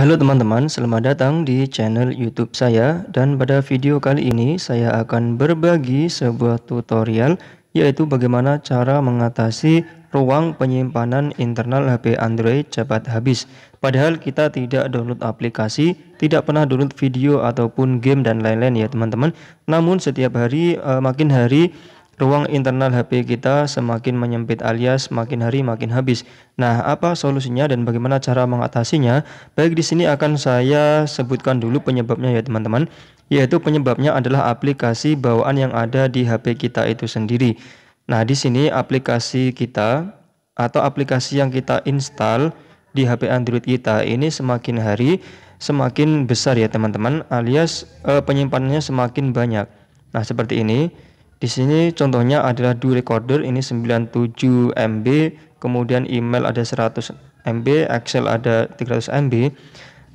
Halo teman-teman, selamat datang di channel YouTube saya dan pada video kali ini saya akan berbagi sebuah tutorial yaitu bagaimana cara mengatasi ruang penyimpanan internal HP Android cepat habis. Padahal kita tidak download aplikasi, tidak pernah download video ataupun game dan lain-lain ya teman-teman. Namun setiap hari eh, makin hari ruang internal HP kita semakin menyempit alias makin hari makin habis. Nah, apa solusinya dan bagaimana cara mengatasinya? Baik di sini akan saya sebutkan dulu penyebabnya ya teman-teman, yaitu penyebabnya adalah aplikasi bawaan yang ada di HP kita itu sendiri. Nah, di sini aplikasi kita atau aplikasi yang kita install di HP Android kita ini semakin hari semakin besar ya teman-teman alias eh, penyimpanannya semakin banyak. Nah, seperti ini. Di sini contohnya adalah do recorder ini 97 MB, kemudian email ada 100 MB, Excel ada 300 MB.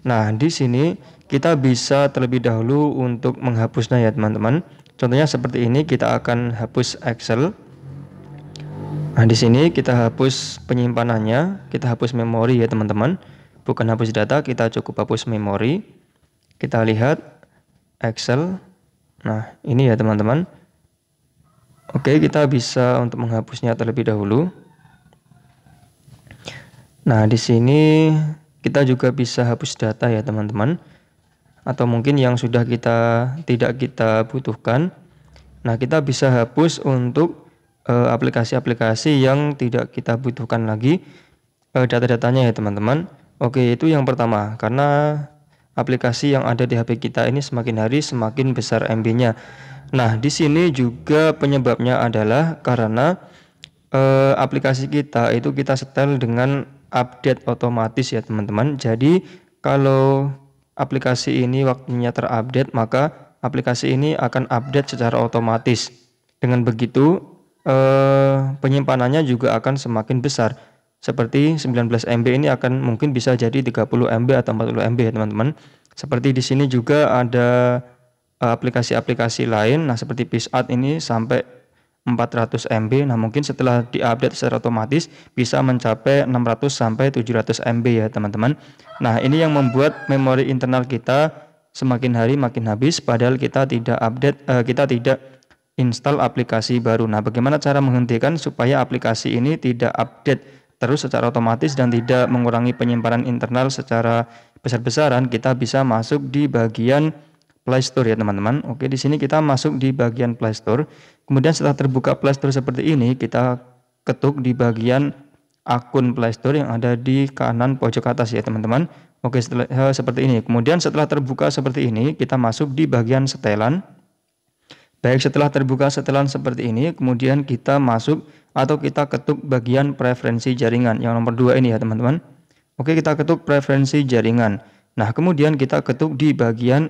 Nah, di sini kita bisa terlebih dahulu untuk menghapusnya ya teman-teman. Contohnya seperti ini kita akan hapus Excel. Nah, di sini kita hapus penyimpanannya, kita hapus memori ya teman-teman. Bukan hapus data, kita cukup hapus memori. Kita lihat Excel. Nah, ini ya teman-teman Oke, kita bisa untuk menghapusnya terlebih dahulu. Nah, di sini kita juga bisa hapus data ya, teman-teman. Atau mungkin yang sudah kita tidak kita butuhkan. Nah, kita bisa hapus untuk eh, aplikasi-aplikasi e, yang tidak kita butuhkan lagi e, data-datanya ya, teman-teman. Oke, itu yang pertama. Karena aplikasi yang ada di HP kita ini semakin hari semakin besar MB-nya. Nah, di sini juga penyebabnya adalah karena eh, aplikasi kita itu kita setel dengan update otomatis ya teman-teman. Jadi kalau aplikasi ini waktunya terupdate maka aplikasi ini akan update secara otomatis. Dengan begitu eh, penyimpanannya juga akan semakin besar. Seperti 19 MB ini akan mungkin bisa jadi 30 MB atau 40 MB ya teman-teman. Seperti di sini juga ada aplikasi-aplikasi lain nah seperti PISAT ini sampai 400 MB nah mungkin setelah diupdate secara otomatis bisa mencapai 600 sampai 700 MB ya teman-teman nah ini yang membuat memori internal kita semakin hari makin habis padahal kita tidak update uh, kita tidak install aplikasi baru nah bagaimana cara menghentikan supaya aplikasi ini tidak update terus secara otomatis dan tidak mengurangi penyimpanan internal secara besar-besaran kita bisa masuk di bagian Play Store ya teman-teman. Oke, di sini kita masuk di bagian Play Store. Kemudian setelah terbuka Play Store seperti ini, kita ketuk di bagian akun Play Store yang ada di kanan pojok atas ya teman-teman. Oke, setelah, eh, seperti ini. Kemudian setelah terbuka seperti ini, kita masuk di bagian setelan. Baik, setelah terbuka setelan seperti ini, kemudian kita masuk atau kita ketuk bagian preferensi jaringan yang nomor dua ini ya teman-teman. Oke, kita ketuk preferensi jaringan. Nah, kemudian kita ketuk di bagian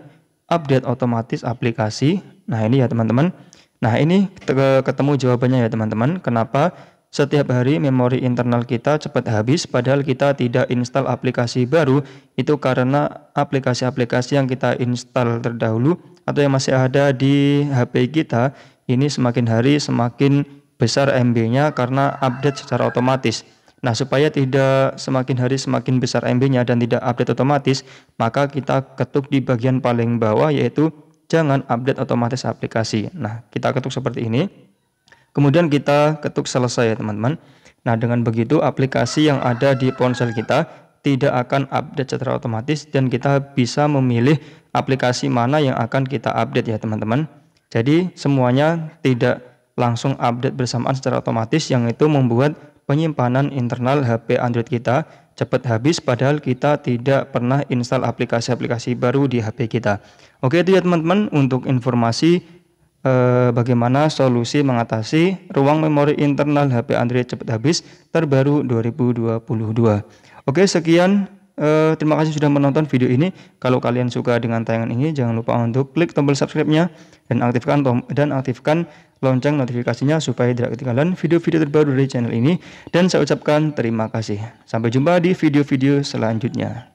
update otomatis aplikasi. Nah, ini ya teman-teman. Nah, ini ketemu jawabannya ya teman-teman. Kenapa setiap hari memori internal kita cepat habis padahal kita tidak install aplikasi baru? Itu karena aplikasi-aplikasi yang kita install terdahulu atau yang masih ada di HP kita ini semakin hari semakin besar MB-nya karena update secara otomatis. Nah, supaya tidak semakin hari semakin besar MB-nya dan tidak update otomatis, maka kita ketuk di bagian paling bawah yaitu jangan update otomatis aplikasi. Nah, kita ketuk seperti ini. Kemudian kita ketuk selesai ya, teman-teman. Nah, dengan begitu aplikasi yang ada di ponsel kita tidak akan update secara otomatis dan kita bisa memilih aplikasi mana yang akan kita update ya, teman-teman. Jadi, semuanya tidak langsung update bersamaan secara otomatis yang itu membuat penyimpanan internal HP Android kita cepat habis padahal kita tidak pernah install aplikasi-aplikasi baru di HP kita. Oke itu ya teman-teman untuk informasi eh, bagaimana solusi mengatasi ruang memori internal HP Android cepat habis terbaru 2022. Oke sekian Uh, terima kasih sudah menonton video ini. Kalau kalian suka dengan tayangan ini, jangan lupa untuk klik tombol subscribe-nya dan aktifkan dan aktifkan lonceng notifikasinya supaya tidak ketinggalan video-video terbaru dari channel ini. Dan saya ucapkan terima kasih. Sampai jumpa di video-video selanjutnya.